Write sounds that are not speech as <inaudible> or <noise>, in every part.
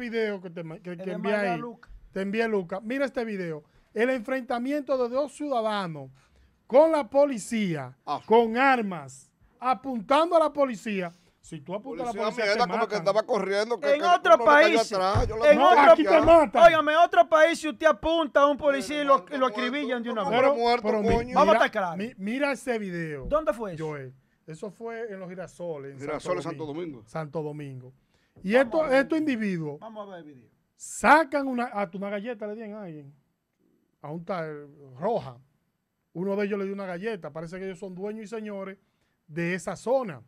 Este video que te, que, envié ahí. Te envié Luca. Mira este video. El enfrentamiento de dos ciudadanos con la policía, ah. con armas, apuntando a la policía. Si tú apuntas a la policía, te como que estaba corriendo. Que, en otro país. en otro, país, si usted apunta a un policía y lo, acribillan de una vez. Mira, Vamos a estar claros. mira ese video. ¿Dónde fue eso? Eso fue en los girasoles. girasoles, Santo Santo Domingo. Santo Domingo. Y estos, individuos sacan una, galleta, le dieron a alguien, a un tal roja. Uno de ellos le dio una galleta. Parece que ellos son dueños y señores de esa zona.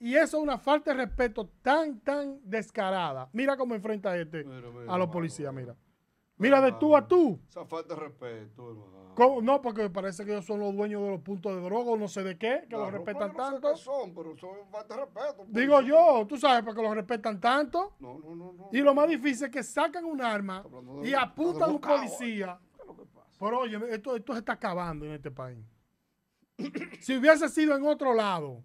Y eso es una falta de respeto tan, tan descarada. Mira cómo enfrenta este a los policías, mira. Mira de tú a tú. Esa falta de respeto, ¿Cómo? No, porque me parece que ellos son los dueños de los puntos de droga o no sé de qué, que los respetan tanto. son, pero son falta de respeto. Pues. Digo yo, tú sabes, porque los respetan tanto. No, no, no. y lo más difícil es que sacan un arma y apuntan a un ¿eh? policía. Pero oye, esto, esto se está acabando en este país. <coughs> si hubiese sido en otro lado.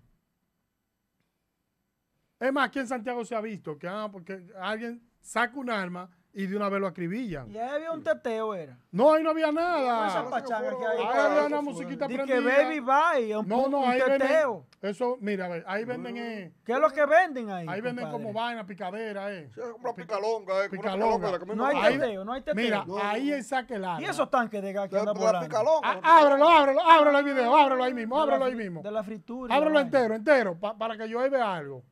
Es más, aquí en Santiago se ha visto que, ah, porque alguien saca un arma y de una vez lo acribillan. Y ahí había un teteo, era. No, ahí no había nada. Esa que Ahí había una musiquita prendida. que baby bye, un, no, no, un ahí teteo. Venden, eso, mira, a ver, ahí venden... Eh, ¿Qué es lo que venden ahí? Ahí venden como vaina, picadera, eh. Sí, eh, como una picalonga, eh. Picalonga. picalonga no hay teteo, no hay teteo. Mira, ahí es saque la. ¿Y esos tanques de gas que andan volando? Picalonga, ah, ábrelo, ábrelo, ábrelo el video, ábrelo ahí mismo, ábrelo ahí mismo. De la fritura. Ábrelo entero, entero, para que yo ahí vea algo.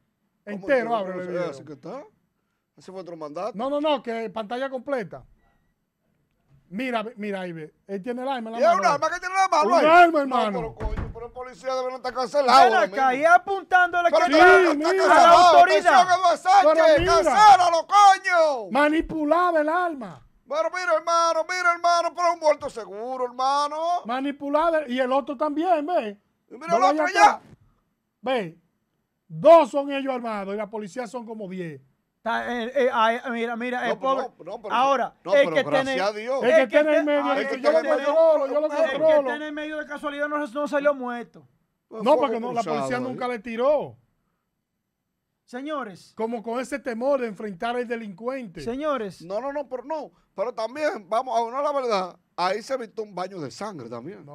Entero, ábrelo el video. que está? Ese fue otro mandato. No, no, no, que pantalla completa. Mira, mira, ahí ve. Él tiene el arma la ¿Y un arma que tiene la mano ahí? Un ¿eh? arma, hermano. No, pero, coño, pero el policía debe no estar cancelado. Ven acá, y apuntándole pero que la policía mira, está a la coño. manipulaba el arma. Pero mira, hermano, mira, hermano, pero un muerto seguro, hermano. Manipulada. Y el otro también, ve. Y mira el otro allá. Ve. Dos son ellos armados y la policía son como diez. Eh, eh, mira, mira, Ahora, el que en en medio de casualidad no, salió muerto. No, porque la policía nunca ¿eh? le tiró. Señores. Como con ese temor de enfrentar al delincuente. Señores. No, no, no, pero no. Pero también, vamos a hablar la verdad, ahí se evitó un baño de sangre también.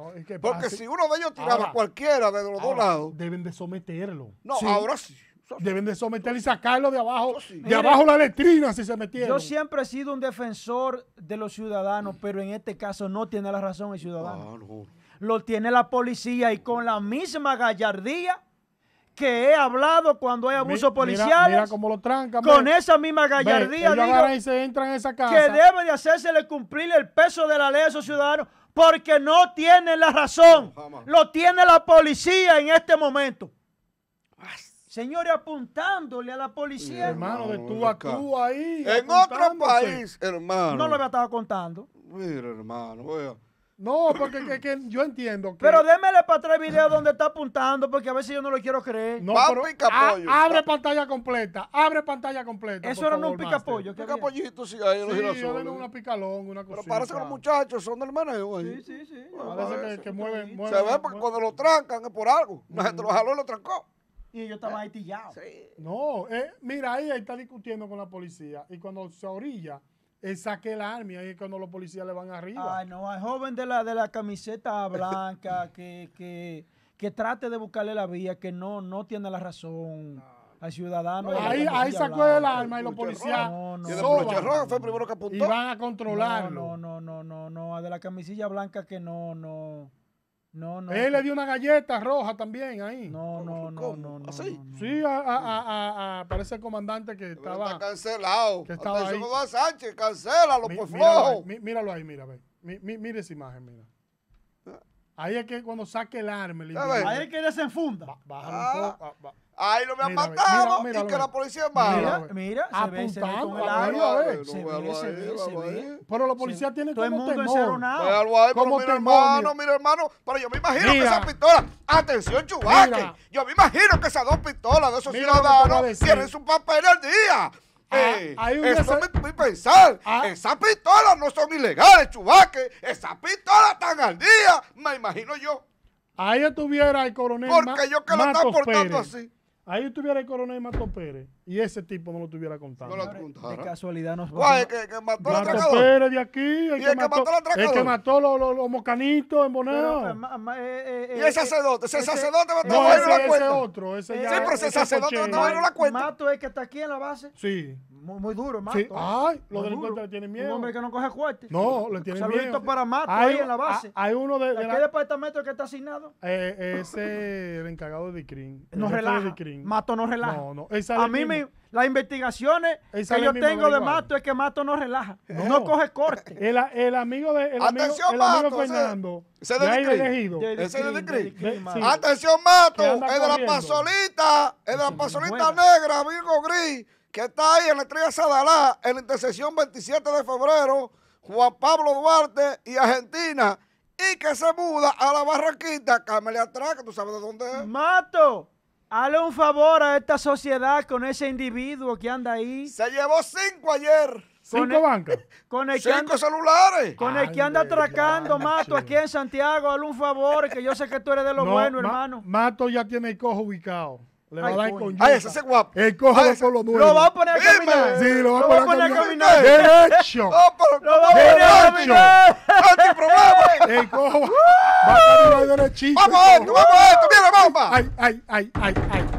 Porque si uno de ellos tiraba a cualquiera de los dos lados. Deben de someterlo. No, ahora sí. Deben de someter y sacarlo de abajo, de abajo la letrina si se metieron. Yo siempre he sido un defensor de los ciudadanos, pero en este caso no tiene la razón el ciudadano. Ah, lo tiene la policía y con la misma gallardía que he hablado cuando hay abusos policiales. Mira, lo trancan. con esa misma gallardía que debe de hacérsele cumplir el peso de la ley a esos ciudadanos porque no tienen la razón. lo tiene la policía en este momento. Señores, apuntándole a la policía. hermano, de tú a tú ahí. En otro país, hermano. No lo había estado contando. Mira, hermano, No, porque yo entiendo que... Pero démele para atrás el video donde está apuntando, porque a veces yo no lo quiero creer. No, pero pica ah, pollo. abre pantalla completa, abre pantalla completa. Eso era no un picapollo. ¿qué picapollito sí hay en sí, yo tengo una picalón, una cosita. Pero parece que los muchachos son del manejo ahí. Sí, sí, sí. parece, que, mueven, mueven, Se ve porque cuando lo trancan es por algo. La gente lo jaló y lo trancó y yo estaba eh, ahí tillado. No, eh, mira, ahí está discutiendo con la policía y cuando se orilla, él saque el arma y ahí es cuando los policías le van arriba. Ay, ah, no, al joven de la, de la camiseta <laughs> blanca que, que, trate de buscarle la vía, que no, no tiene la razón. al ah. ciudadano. ahí, ahí sacó el arma y los policías. No, no. van a controlarlo. No, no, no, no, De la camisilla blanca que no, no. No, no. Él le dio una galleta roja también ahí. No, no, no, no, no. ¿Así? Sí, a, a, a, a, parece el comandante que estaba. Está cancelado. Que estaba ahí. Sánchez, cancélalo, por favor. Míralo ahí, mira, ve. Mire esa imagen, mira. Ah. Ahí es que cuando saque el arma, ahí es que desenfunda. Bájalo un ah. poco. Ah, Ahí lo me han matado! y que la policía es mala. Mira, mira, se ve, se ve Se, ve, se ve, Pero la policía tiene todo el mundo mira, hermano, mira, hermano. Pero yo me imagino que esas pistolas... ¡Atención, Chubaque! Yo me imagino que esas dos pistolas de esos ciudadanos tienen su papel al día. Ah, eh, eso es mi, pensar. Ah. Esas pistolas no son ilegales, chubaque. Esas pistolas están al día, me imagino yo. Ahí estuviera el coronel. Porque yo que lo están portando así. Ahí estuviera el coronel Mato Pérez y ese tipo no lo tuviera contado. No lo contado. De casualidad nos va. El que, mató a Mato Pérez de aquí. El, que, mató, que, mató, el que mató los, los, mocanitos en Bonao. Eh, eh, eh, y ese sacerdote. Ese, sacerdote mató no, a no la cuenta. Ese otro. Ese ya, sí, pero ese, sacerdote va a la cuenta. Mato es que está aquí en la base. Sí. Muy, duro, Mato. Sí. Ay, los delincuentes le tienen miedo. Un hombre que no coge corte. No, le tienen miedo. Saluditos para Mato ahí en la base. Hay uno de. de, qué departamento que está asignado? Eh, ese el encargado de DICRIN. No relaja. Mato no relaja. No, no. A mí las investigaciones que yo tengo de Mato es que Mato no relaja. No, coge corte. <laughs> El, amigo de. El Atención, amigo, Mato, el amigo Fernando. Ese es de Ese es de Atención, Mato. Es de la pasolita. Es de la pasolita negra, amigo gris que está ahí en la estrella Sadalá, en la intersección 27 de febrero, Juan Pablo Duarte y Argentina, y que se muda a la barranquita, cámele atrás, que tú sabes de dónde es. Mato, hazle un favor a esta sociedad con ese individuo que anda ahí. Se llevó cinco ayer. Cinco bancas. Con Cinco e- <laughs> celulares. Con el que anda atracando, Mato, aquí en Santiago, hazle un favor, que yo sé que tú eres de lo bueno, hermano. Mato ya tiene el cojo ubicado. Le va a dar con Ay, ese es guapo. Él coge los solo Lo va a poner a caminar. Sí, lo va a poner a caminar. Derecho. Lo va a poner a caminar. problema. El cojo va a caminar derechito. Vamos a esto, vamos a esto. Mira, vamos. Ay, ay, ay, ay, ay.